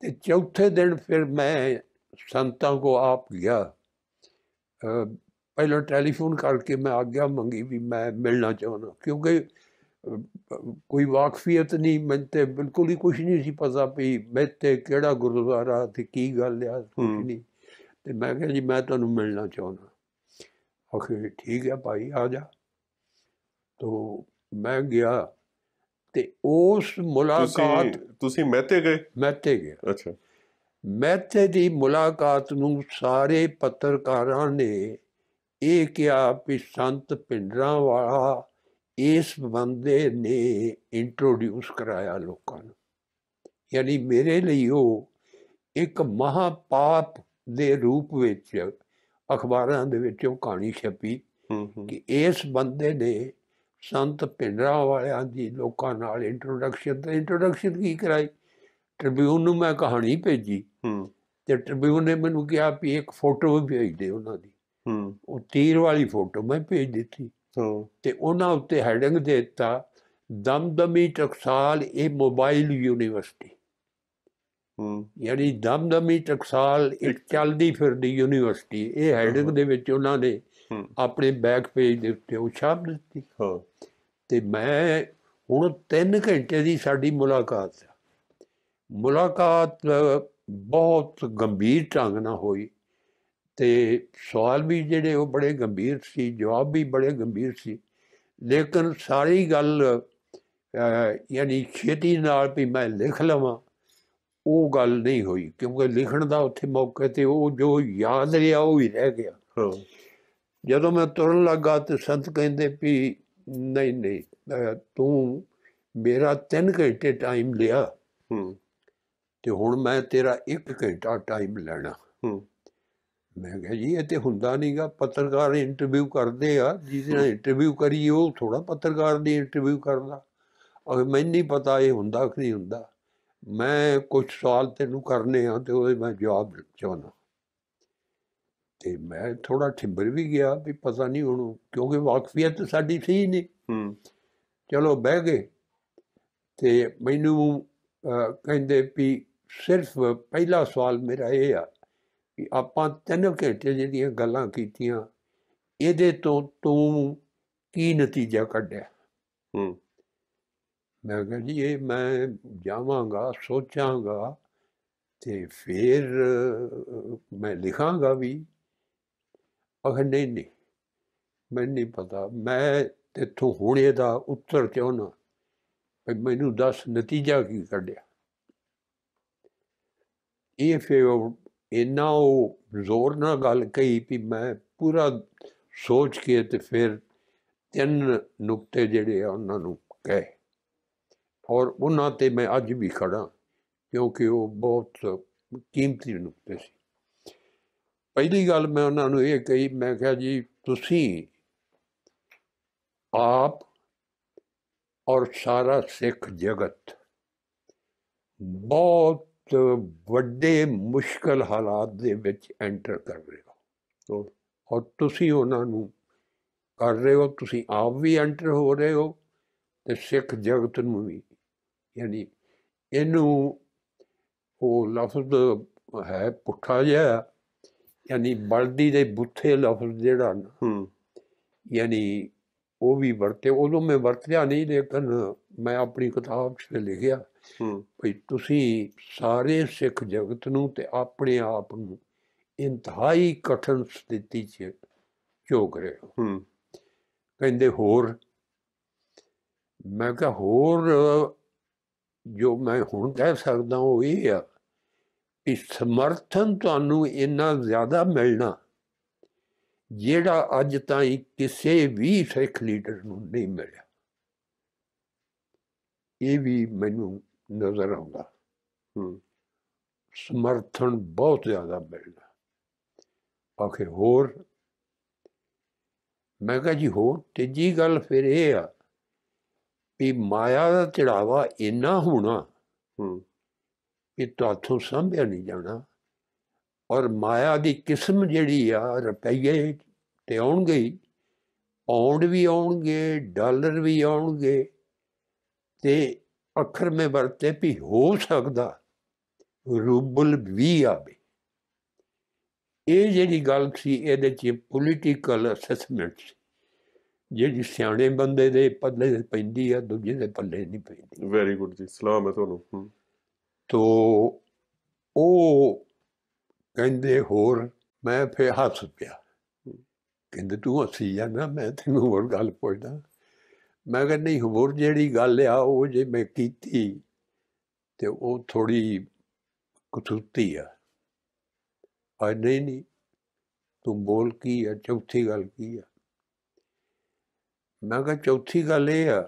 ਤੇ ਚੌਥੇ ਦਿਨ ਫਿਰ ਮੈਂ ਸੰਤਾਂ ਕੋ ਆਪ ਗਿਆ ਪਹਿਲਾਂ ਟੈਲੀਫੋਨ ਕਰਕੇ ਮੈਂ ਆਗਿਆ ਮੰਗੀ ਵੀ ਮੈਂ ਮਿਲਣਾ ਚਾਹੁੰਦਾ ਕਿਉਂਕਿ ਕੋਈ ਵਾਕਫੀਅਤ ਨਹੀਂ ਮੈਂ ਤੇ ਬਿਲਕੁਲ ਹੀ ਕੁਝ ਨਹੀਂ ਸੀ ਪਤਾ ਵੀ ਮੈਂ ਤੇ ਕਿਹੜਾ ਗੁਰਦੁਆਰਾ ਤੇ ਕੀ ਗੱਲ ਆ ਕੁਝ ਨਹੀਂ ਤੇ ਮੈਂ ਕਿਹਾ ਜੀ ਮੈਂ ਤੁਹਾਨੂੰ ਮਿਲਣਾ ਚਾਹੁੰਦਾ ਆਖੇ ਠੀਕ ਹੈ ਭਾਈ ਆ ਜਾ ਤੋ ਮੈਂ ਗਿਆ ਤੇ ਉਸ ਮੁਲਾਕਾਤ ਤੁਸੀਂ ਮਹਤੇ ਗਏ ਮਹਤੇ ਗਏ ਅੱਛਾ ਮਹਤੇ ਦੀ ਮੁਲਾਕਾਤ ਨੂੰ ਸਾਰੇ ਪੱਤਰਕਾਰਾਂ ਨੇ ਇਹ ਕਿਹਾ ਕਿ ਸੰਤ ਪਿੰਡਰਾ ਵਾਲਾ ਇਸ ਬੰਦੇ ਨੇ ਇੰਟਰੋਡਿਊਸ ਕਰਾਇਆ ਲੋਕਾਂ ਨੂੰ ਯਾਨੀ ਮੇਰੇ ਲਈ ਉਹ ਇੱਕ ਮਹਾਪਾਪ ਦੇ ਰੂਪ ਵਿੱਚ ਅਖਬਾਰਾਂ ਦੇ ਵਿੱਚ ਉਹ ਕਹਾਣੀ ਛਪੀ ਕਿ ਇਸ ਬੰਦੇ ਨੇ ਸੰਤ ਪਿੰਡਰਾ ਵਾਲਿਆਂ ਦੀ ਲੋਕਾਂ ਨਾਲ ਇੰਟਰੋਡਕਸ਼ਨ ਤੇ ਇੰਟਰੋਡਕਸ਼ਨ ਕੀ ਕਰਾਈ ਟ੍ਰਿਬਿਊਨ ਨੂੰ ਮੈਂ ਕਹਾਣੀ ਭੇਜੀ ਹੂੰ ਤੇ ਟ੍ਰਿਬਿਊਨ ਨੇ ਮੈਨੂੰ ਕਿਹਾ ਵੀ ਇੱਕ ਫੋਟੋ ਭੇਜ ਦੇ ਉਹਨਾਂ ਦੀ ਹੂੰ ਉਹ ਤੀਰ ਵਾਲੀ ਫੋਟੋ ਮੈਂ ਭੇਜ ਦਿੱਤੀ ਹੂੰ ਤੇ ਉਹਨਾਂ ਉੱਤੇ ਹੈਡਿੰਗ ਦੇ ਦਿੱਤਾ ਦਮਦਮੀ ਟਕਸਾਲ ਇਹ ਮੋਬਾਈਲ ਯੂਨੀਵਰਸਿਟੀ ਹੂੰ ਯਾਨੀ ਦਮਦਮੀ ਟਕਸਾਲ ਇੱਕ ਚੱਲਦੀ ਫਿਰਦੀ ਯੂਨੀਵਰਸਿਟੀ ਇਹ ਹੈਡਿੰਗ ਦੇ ਵਿੱਚ ਉਹਨਾਂ ਨੇ ਆਪਣੇ ਬੈਕ ਪੇਜ ਦੇ ਉੱਤੇ ਉਹ ਛਾਪ ਦਿੱਤੀ ਤੇ ਮੈਂ ਹੁਣ 3 ਘੰਟੇ ਦੀ ਸਾਡੀ ਮੁਲਾਕਾਤ ਮੁਲਾਕਾਤ ਬਹੁਤ ਗੰਭੀਰ ਢੰਗ ਨਾਲ ਹੋਈ ਤੇ ਸਵਾਲ ਵੀ ਜਿਹੜੇ ਉਹ ਬੜੇ ਗੰਭੀਰ ਸੀ ਜਵਾਬ ਵੀ ਬੜੇ ਗੰਭੀਰ ਸੀ ਲੇਕਿਨ ਸਾਰੀ ਗੱਲ ਯਾਨੀ ਛੇਤੀ ਨਾਲ ਵੀ ਮੈਂ ਲਿਖ ਲਵਾਂ ਉਹ ਗੱਲ ਨਹੀਂ ਹੋਈ ਕਿਉਂਕਿ ਲਿਖਣ ਦਾ ਉੱਥੇ ਮੌਕੇ ਤੇ ਉਹ ਜੋ ਯਾਦ ਰਿਹਾ ਉਹ ਹੀ ਰਹਿ ਗਿਆ ਜਦੋਂ ਮੈਂ ਤੁਰਨ ਲੱਗਾ ਤੇ ਸੰਤ ਕਹਿੰਦੇ ਵੀ ਨਹੀਂ ਨਹੀਂ ਤੂੰ ਮੇਰਾ 3 ਘੰਟੇ ਟਾਈਮ ਲਿਆ ਹੂੰ ਤੇ ਹੁਣ ਮੈਂ ਤੇਰਾ 1 ਘੰਟਾ ਟਾਈਮ ਲੈਣਾ ਹੂੰ ਮੈਂ ਕਿਹਾ ਜੀ ਇਹ ਤੇ ਹੁੰਦਾ ਨਹੀਂਗਾ ਪੱਤਰਕਾਰ ਇੰਟਰਵਿਊ ਕਰਦੇ ਆ ਜਿਸ ਨੇ ਇੰਟਰਵਿਊ ਕਰੀ ਉਹ ਥੋੜਾ ਪੱਤਰਕਾਰ ਦੀ ਇੰਟਰਵਿਊ ਕਰਦਾ ਔਰ ਮੈਨੂੰ ਨਹੀਂ ਪਤਾ ਇਹ ਹੁੰਦਾ ਕਿ ਨਹੀਂ ਹੁੰਦਾ ਮੈਂ ਕੁਝ ਸਵਾਲ ਤੈਨੂੰ ਕਰਨੇ ਆ ਤੇ ਉਹਦੇ ਮੈਂ ਜਵਾਬ ਚਾਹਣਾ ਤੇ ਮੈਂ ਥੋੜਾ ਠਿੰਬਰ ਵੀ ਗਿਆ ਵੀ ਪਤਾ ਨਹੀਂ ਹੁਣ ਕਿਉਂਕਿ ਵਾਕਫੀਅਤ ਸਾਡੀ ਸੀ ਨਹੀਂ ਹੂੰ ਚਲੋ ਬਹਿ ਗਏ ਤੇ ਮੈਨੂੰ ਕਹਿੰਦੇ ਵੀ ਸਿਰਫ ਪਹਿਲਾ ਸਵਾਲ ਮੇਰਾ ਇਹ ਆ ਕਿ ਆਪਾਂ ਤਿੰਨ ਘੰਟੇ ਜਿਹੜੀਆਂ ਗੱਲਾਂ ਕੀਤੀਆਂ ਇਹਦੇ ਤੋਂ ਤੂੰ ਕੀ ਨਤੀਜਾ ਕੱਢਿਆ ਹੂੰ ਮੈਂ ਕਿਹਾ ਜੀ ਇਹ ਮੈਂ ਜਾਵਾਂਗਾ ਸੋਚਾਂਗਾ ਤੇ ਫਿਰ ਮੈਂ ਲਿਖਾਂਗਾ ਵੀ ਅਖਰ ਨਹੀਂ ਨਹੀਂ ਮੈਨੂੰ ਨਹੀਂ ਪਤਾ ਮੈਂ ਤੇਥੋਂ ਹੁਣੇ ਦਾ ਉੱਤਰ ਨਾ ਵੀ ਮੈਨੂੰ ਦੱਸ ਨਤੀਜਾ ਕੀ ਕੱਢਿਆ ਇਹ ਫੇਰ ਇੰਨਾ ਉਹ ਜ਼ੋਰ ਨਾਲ ਗੱਲ ਕਹੀ ਵੀ ਮੈਂ ਪੂਰਾ ਸੋਚ ਕੇ ਤੇ ਫਿਰ ਤਿੰਨ ਨੁਕਤੇ ਜਿਹੜੇ ਆ ਉਹਨਾਂ ਨੂੰ ਕਹੇ ਔਰ ਉਹਨਾਂ ਤੇ ਮੈਂ ਅੱਜ ਵੀ ਖੜਾ ਕਿਉਂਕਿ ਉਹ ਬਹੁਤ ਕੀਮਤੀ ਨੁਕਤੇ ਸੀ ਪਹਿਲੀ ਗੱਲ ਮੈਂ ਉਹਨਾਂ ਨੂੰ ਇਹ ਕਹੀ ਮੈਂ ਕਿਹਾ ਜੀ ਤੁਸੀਂ ਆਪ ਔਰ ਸਾਰਾ ਸਿੱਖ ਜਗਤ ਬਹੁਤ ਵੱਡੇ ਮੁਸ਼ਕਲ ਹਾਲਾਤ ਦੇ ਵਿੱਚ ਐਂਟਰ ਕਰ ਰਹੇ ਹੋ ਔਰ ਤੁਸੀਂ ਉਹਨਾਂ ਨੂੰ ਕਰ ਰਹੇ ਹੋ ਤੁਸੀਂ ਆਪ ਵੀ ਐਂਟਰ ਹੋ ਰਹੇ ਹੋ ਤੇ ਸਿੱਖ ਜਗਤ ਨੂੰ ਵੀ ਯਾਨੀ ਇਹਨੂੰ ਉਹ ਲਫ਼ਜ਼ ਹੈ ਪੁੱਠਾ ਜਿਹਾ ਯਾਨੀ ਬਲਦੀ ਦੇ ਬੁੱਥੇ ਲਫ਼ਜ਼ ਜਿਹੜਾ ਹੂੰ ਯਾਨੀ ਉਹ ਵੀ ਵਰਤੇ ਉਦੋਂ ਮੈਂ ਵਰਤਿਆ ਨਹੀਂ ਲੇਕਿਨ ਮੈਂ ਆਪਣੀ ਕਿਤਾਬ 'ਚ ਲਿਖਿਆ ਹੂੰ ਭਈ ਤੁਸੀਂ ਸਾਰੇ ਸਿੱਖ ਜਗਤ ਨੂੰ ਤੇ ਆਪਣੇ ਆਪ ਨੂੰ ਇੰਤਹਾਈ ਕਠਨ ਸਥਿਤੀ 'ਚ ਝੋਕ ਰਹੇ ਹੋ ਹੂੰ ਕਹਿੰਦੇ ਹੋਰ ਮੈਂ ਕਿਹਾ ਹੋਰ ਜੋ ਮੈਂ ਹੁਣ ਕਹਿ ਸਕਦਾ ਉਹ ਇਹ ਆ ਵੀ ਸਮਰਥਨ ਤੁਹਾਨੂੰ ਇੰਨਾ ਜ਼ਿਆਦਾ ਮਿਲਣਾ ਜਿਹੜਾ ਅੱਜ ਤਾਈਂ ਕਿਸੇ ਵੀ ਸਿੱਖ ਲੀਡਰ ਨੂੰ ਨਹੀਂ ਮਿਲਿਆ ਇਹ ਵੀ ਮੈਨੂੰ ਨਜ਼ਰ ਆਉਂਦਾ ਸਮਰਥਨ ਬਹੁਤ ਜ਼ਿਆਦਾ ਮਿਲਦਾ ਆਖੇ ਹੋਰ ਮੈਂ ਕਹਾਂ ਜੀ ਹੋਰ ਤੀਜੀ ਗੱਲ ਫਿਰ ਇਹ ਆ ਵੀ ਮਾਇਆ ਦਾ ਚੜਾਵਾ ਇੰਨਾ ਹੋਣਾ ਹੂੰ ਕਿ ਤੁਹਾਥੋਂ ਸੰਭਿਆ ਨਹੀਂ ਜਾਣਾ ਔਰ ਮਾਇਆ ਦੀ ਕਿਸਮ ਜਿਹੜੀ ਆ ਰੁਪਈਏ ਤੇ ਆਉਣਗੇ ਹੀ ਪਾਉਂਡ ਵੀ ਆਉਣਗੇ ਡਾਲਰ ਵੀ ਆਉਣਗੇ ਤੇ ਅੱਖਰ ਮੇ ਵਰਤੇ ਵੀ ਹੋ ਸਕਦਾ ਰੂਬਲ ਵੀ ਆਵੇ ਇਹ ਜਿਹੜੀ ਗੱਲ ਸੀ ਇਹਦੇ ਚ ਪੋਲੀਟੀਕਲ ਅਸੈਸਮੈਂਟ ਜਿਹੜੀ ਸਿਆਣੇ ਬੰਦੇ ਦੇ ਪੱਲੇ ਪੈਂਦੀ ਆ ਦੂਜੇ ਦੇ ਪੱਲੇ ਨਹੀਂ ਪੈਂਦੀ ਵੈਰੀ ਗੁੱਡ ਜੀ ਸਲਾਮ ਹੈ ਤੁਹਾਨੂੰ ਤੋ ਉਹ ਕਹਿੰਦੇ ਹੋਰ ਮੈਂ ਫੇ ਹੱਸ ਪਿਆ ਕਹਿੰਦੇ ਤੂੰ ਆ ਨਾ ਮੈਂ ਤੈਨੂੰ ਹੋਰ ਗੱਲ ਪੁੱਛਦਾ ਮੈਂ ਕਹਿੰਦਾ ਨਹੀਂ ਹੋਰ ਜਿਹੜੀ ਗੱਲ ਆ ਉਹ ਜੇ ਮੈਂ ਕੀਤੀ ਤੇ ਉਹ ਥੋੜੀ ਕੁਤੂਤੀ ਆ ਆ ਨਹੀਂ ਨਹੀਂ ਤੂੰ ਬੋਲ ਕੀ ਆ ਚੌਥੀ ਗੱਲ ਕੀ ਆ ਮੈਂ ਕਿਹਾ ਚੌਥੀ ਗੱਲ ਇਹ ਆ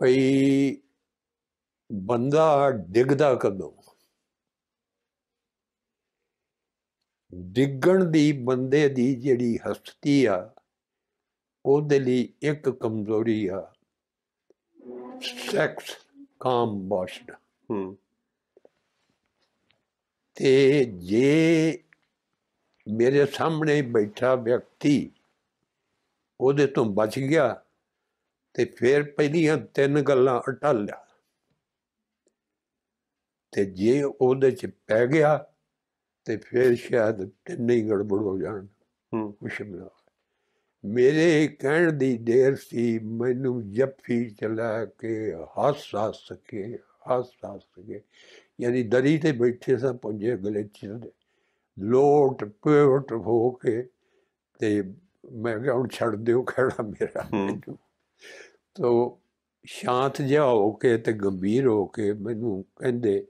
ਭਈ ਬੰਦਾ ਡਿੱਗਦਾ ਕਦੋਂ ਡਿੱਗਣ ਦੀ ਬੰਦੇ ਦੀ ਜਿਹੜੀ ਹਸਤੀ ਆ ਉਹਦੇ ਲਈ ਇੱਕ ਕਮਜ਼ੋਰੀ ਆ ਸੈਕਸ ਕਾਮ ਬਾਸ਼ਡ ਹੂੰ ਤੇ ਜੇ ਮੇਰੇ ਸਾਹਮਣੇ ਬੈਠਾ ਵਿਅਕਤੀ ਉਹਦੇ ਤੋਂ ਬਚ ਗਿਆ ਤੇ ਫਿਰ ਪਹਿਲੀਆਂ ਤਿੰਨ ਗੱਲਾਂ ਅਟਲ ਆ ਤੇ ਜੇ ਉਹਦੇ ਚ ਪੈ ਗਿਆ ਤੇ ਫਿਰ ਸ਼ਾਇਦ ਨਹੀਂ ਗੜਬੜ ਹੋ ਜਾਣ ਹੂੰ ਮੁਸ਼ਕਿਲ ਮੇਰੇ ਕਹਿਣ ਦੀ ਦੇਰ ਸੀ ਮੈਨੂੰ ਜੱਫੀ ਚਲਾ ਕੇ ਹੱਸ ਹੱਸ ਕੇ ਹੱਸ ਹੱਸ ਕੇ ਯਾਨੀ ਦਰੀ ਤੇ ਬੈਠੇ ਸਾਂ ਪੁੰਜੇ ਗਲੇ ਦੇ ਲੋਟ ਪੇਟ ਹੋ ਕੇ ਤੇ ਮੈਂ ਕਿਹਾ ਹੁਣ ਛੱਡ ਦਿਓ ਖੜਾ ਮੇਰਾ ਤੋ ਸ਼ਾਂਤ ਜਿਹਾ ਹੋ ਕੇ ਤੇ ਗੰਭੀਰ ਹੋ ਕੇ ਮੈਨੂੰ ਕਹਿੰਦੇ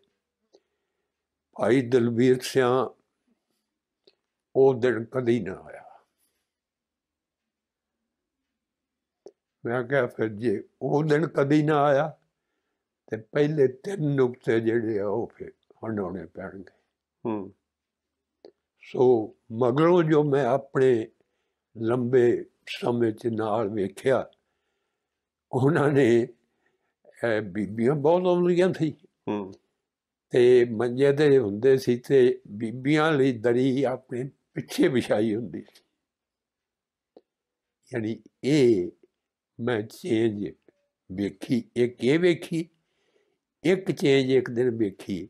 ਭਾਈ ਦਲਬੀਰ ਸਿਆਂ ਉਹ ਦਿਨ ਕਦੀ ਨਾ ਆਇਆ ਮੈਂ ਕਿਹਾ ਫਿਰ ਜੇ ਉਹ ਦਿਨ ਕਦੀ ਨਾ ਆਇਆ ਤੇ ਪਹਿਲੇ ਤਿੰਨ ਨੁਕਤੇ ਜਿਹੜੇ ਆ ਉਹ ਫਿਰ ਹੰਡਾਉਣੇ ਪੈਣਗੇ ਹੂੰ ਸੋ ਮਗਰੋਂ ਜੋ ਮੈਂ ਆਪਣੇ ਲੰਬੇ ਸਮੇਂ ਚ ਨਾਲ ਵੇਖਿਆ ਉਹਨਾਂ ਨੇ ਬੀਬੀਆਂ ਬਹੁਤ ਆਉਂਦੀਆਂ ਸੀ ਹੂੰ ਤੇ ਮੰਜੇ ਤੇ ਹੁੰਦੇ ਸੀ ਤੇ ਬੀਬੀਆਂ ਲਈ ਦਰੀ ਆਪਣੇ ਪਿੱਛੇ ਵਿਛਾਈ ਹੁੰਦੀ ਸੀ ਯਾਨੀ ਇਹ ਮੈਂ ਚੇਂਜ ਵੇਖੀ ਇੱਕ ਇਹ ਵੇਖੀ ਇੱਕ ਚੇਂਜ ਇੱਕ ਦਿਨ ਵੇਖੀ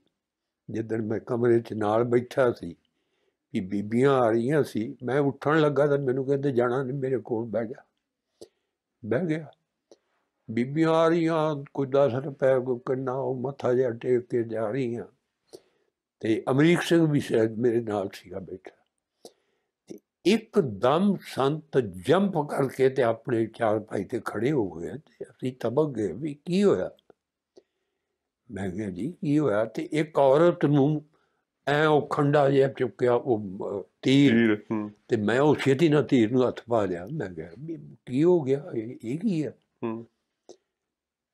ਜਦੋਂ ਮੈਂ ਕਮਰੇ 'ਚ ਨਾਲ ਬੈਠਾ ਸੀ ਕਿ ਬੀਬੀਆਂ ਆ ਰਹੀਆਂ ਸੀ ਮੈਂ ਉੱਠਣ ਲੱਗਾ ਤਾਂ ਮੈਨੂੰ ਕਹਿੰਦੇ ਜਾਣਾ ਨਹੀਂ ਮੇਰੇ ਕੋਲ ਬਹਿ ਜਾ ਬਹਿ ਗਿਆ ਬੀਬੀਆਂ ਆ ਰਹੀਆਂ ਕੋਈ 10 ਰੁਪਏ ਕੋ ਕੰਨਾ ਉਹ ਮੱਥਾ ਜਿਹਾ ਟੇਕ ਕੇ ਜਾ ਰਹੀਆਂ ਤੇ ਅਮਰੀਕ ਸਿੰਘ ਵੀ ਸ਼ਾਇਦ ਮੇਰੇ ਨਾਲ ਸੀਗਾ ਬੈਠਾ ਤੇ ਇੱਕਦਮ ਸੰਤ ਜੰਪ ਕਰਕੇ ਤੇ ਆਪਣੇ ਚਾਰ ਭਾਈ ਤੇ ਖੜੇ ਹੋ ਗਏ ਤੇ ਅਸੀਂ ਤਬਗ ਗਏ ਵੀ ਕੀ ਹੋਇਆ ਮੈਂ ਕਿਹਾ ਜੀ ਕੀ ਹੋਇਆ ਤੇ ਇੱਕ ਔਰਤ ਨੂੰ ਐ ਉਹ ਖੰਡਾ ਜਿਹਾ ਚੁੱਕਿਆ ਉਹ ਤੀਰ ਤੇ ਮੈਂ ਉਹ ਛੇਤੀ ਨਾਲ ਤੀਰ ਨੂੰ ਹੱਥ ਪਾ ਲਿਆ ਮੈਂ ਕਿਹਾ ਕੀ ਹੋ ਗਿਆ ਇਹ ਕੀ ਹੈ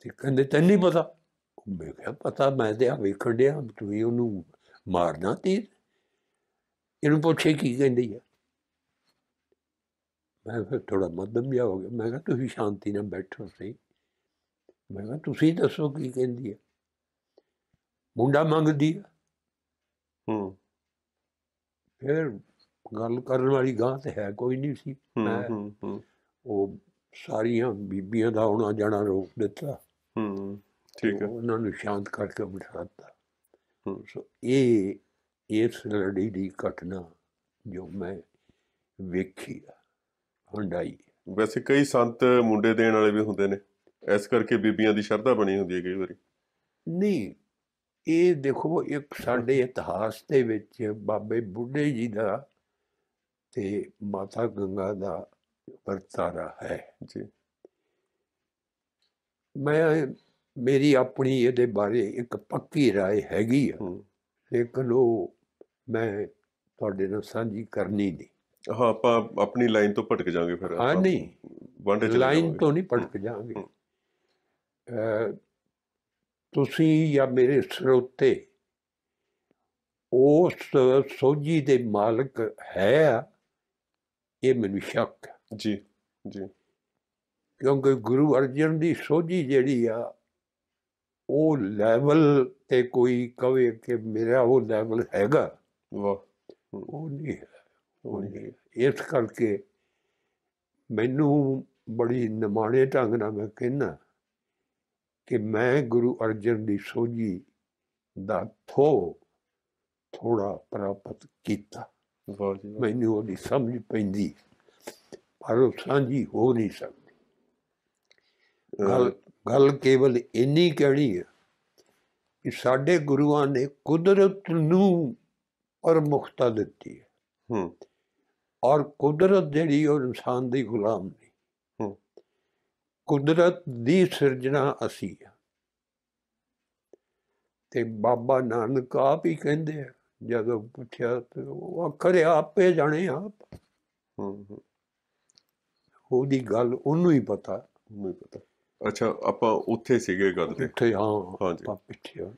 ਤੇ ਕਹਿੰਦੇ ਤੈਨੂੰ ਨਹੀਂ ਪਤਾ ਮੈਂ ਕਿਹਾ ਪਤਾ ਮੈਂ ਤੇ ਆ ਵੇਖਣ ਡਿਆ ਤੁਸੀਂ ਉਹਨੂੰ ਮਾਰਨਾ ਤੀਰ ਇਹਨੂੰ ਪੁੱਛੇ ਕੀ ਕਹਿੰਦੀ ਆ ਮੈਂ ਫਿਰ ਥੋੜਾ ਮਦਮ ਜਿਹਾ ਹੋ ਗਿਆ ਮੈਂ ਕਿਹਾ ਤੁਸੀਂ ਸ਼ਾਂਤੀ ਨਾਲ ਬੈਠੋ ਸਹੀ ਮੈਂ ਕਿਹਾ ਤੁਸੀਂ ਦੱਸੋ ਕੀ ਕਹਿੰਦੀ ਆ ਮੁੰਡਾ ਮੰਗਦੀ ਆ ਹੂੰ ਫਿਰ ਗੱਲ ਕਰਨ ਵਾਲੀ ਗਾਂ ਤੇ ਹੈ ਕੋਈ ਨਹੀਂ ਸੀ ਮੈਂ ਉਹ ਸਾਰੀਆਂ ਬੀਬੀਆਂ ਦਾ ਆਉਣਾ ਜਾਣਾ ਰੋਕ ਦਿੱਤਾ ਹੂੰ ਠੀਕ ਹੈ ਉਹਨਾਂ ਨੂੰ ਸ਼ਾਂਤ ਕਰਕੇ ਬਿਠਾਤਾ ਸੋ ਇਹ ਇਸ ਲੜੀ ਦੀ ਘਟਨਾ ਜੋ ਮੈਂ ਵੇਖੀ ਆ ਵੈਸੇ ਕਈ ਸੰਤ ਮੁੰਡੇ ਦੇਣ ਵਾਲੇ ਵੀ ਹੁੰਦੇ ਨੇ ਇਸ ਕਰਕੇ ਬੀਬੀਆਂ ਦੀ ਸ਼ਰਧਾ ਬਣੀ ਹੁੰਦੀ ਹੈ ਕਈ ਵਾਰੀ ਨਹੀਂ ਇਹ ਦੇਖੋ ਇੱਕ ਸਾਡੇ ਇਤਿਹਾਸ ਦੇ ਵਿੱਚ ਬਾਬੇ ਬੁੱਢੇ ਜੀ ਦਾ ਤੇ ਮਾਤਾ ਗੰਗਾ ਦਾ ਵਰਤਾਰਾ ਹੈ ਜੀ ਮੈਂ ਮੇਰੀ ਆਪਣੀ ਇਹਦੇ ਬਾਰੇ ਇੱਕ ਪੱਕੀ رائے ਹੈਗੀ ਆ ਲੇਕਿਨ ਉਹ ਮੈਂ ਤੁਹਾਡੇ ਨਾਲ ਸਾਂਝੀ ਕਰਨੀ ਨਹੀਂ ਹਾਂ ਆਪਾਂ ਆਪਣੀ ਲਾਈਨ ਤੋਂ ਭਟਕ ਜਾਾਂਗੇ ਫਿਰ ਹਾਂ ਨਹੀਂ ਵਾਂਡੇ ਲਾਈਨ ਤੋਂ ਨਹੀਂ ਭਟਕ ਜਾਾਂਗੇ ਤੁਸੀਂ ਜਾਂ ਮੇਰੇ ਸਰੋਤੇ ਉਸ ਸੋਜੀ ਦੇ ਮਾਲਕ ਹੈ ਇਹ ਮੈਨੂੰ ਸ਼ੱਕ ਜੀ ਜੀ ਕਿਉਂਕਿ ਗੁਰੂ ਅਰਜਨ ਦੀ ਸੋਝੀ ਜਿਹੜੀ ਆ ਉਹ ਲੈਵਲ ਤੇ ਕੋਈ ਕਵੇ ਕਿ ਮੇਰਾ ਉਹ ਲੈਵਲ ਹੈਗਾ ਵਾਹ ਉਹ ਨਹੀਂ ਉਹ ਨਹੀਂ ਇਸ ਕਰਕੇ ਮੈਨੂੰ ਬੜੀ ਨਿਮਾਣੇ ਢੰਗ ਨਾਲ ਮੈਂ ਕਹਿੰਨਾ ਕਿ ਮੈਂ ਗੁਰੂ ਅਰਜਨ ਦੀ ਸੋਝੀ ਦਾ ਥੋ ਥੋੜਾ ਪ੍ਰਾਪਤ ਕੀਤਾ ਮੈਨੂੰ ਨਹੀਂ ਸਮਝ ਪੈਂਦੀ ਪਰ ਉਹ ਸਾਂਝੀ ਹੋ ਨਹੀਂ ਸਕਦੀ ਗੱਲ ਗੱਲ ਕੇਵਲ ਇੰਨੀ ਕਹਿਣੀ ਹੈ ਕਿ ਸਾਡੇ ਗੁਰੂਆਂ ਨੇ ਕੁਦਰਤ ਨੂੰ ਔਰ ਮੁਖਤਾ ਦਿੱਤੀ ਹੈ ਹੂੰ ਔਰ ਕੁਦਰਤ ਜਿਹੜੀ ਉਹ ਇਨਸਾਨ ਦੀ ਗੁਲਾਮ ਨਹੀਂ ਹੂੰ ਕੁਦਰਤ ਦੀ ਸਿਰਜਣਾ ਅਸੀਂ ਹੈ ਤੇ ਬਾਬਾ ਨਾਨਕ ਆਪ ਹੀ ਕਹਿੰਦੇ ਆ ਜਦੋਂ ਪੁੱਛਿਆ ਤੇ ਉਹ ਅਖਰੇ ਆਪੇ ਜਾਣੇ ਆਪ ਹੂੰ ਉਹਦੀ ਗੱਲ ਉਹਨੂੰ ਹੀ ਪਤਾ ਮੈਨੂੰ ਪਤਾ ਅੱਛਾ ਆਪਾਂ ਉੱਥੇ ਸੀਗੇ ਗੱਲ ਤੇ ਉੱਥੇ ਹਾਂ ਹਾਂਜੀ ਆਪਾਂ ਪਿੱਛੇ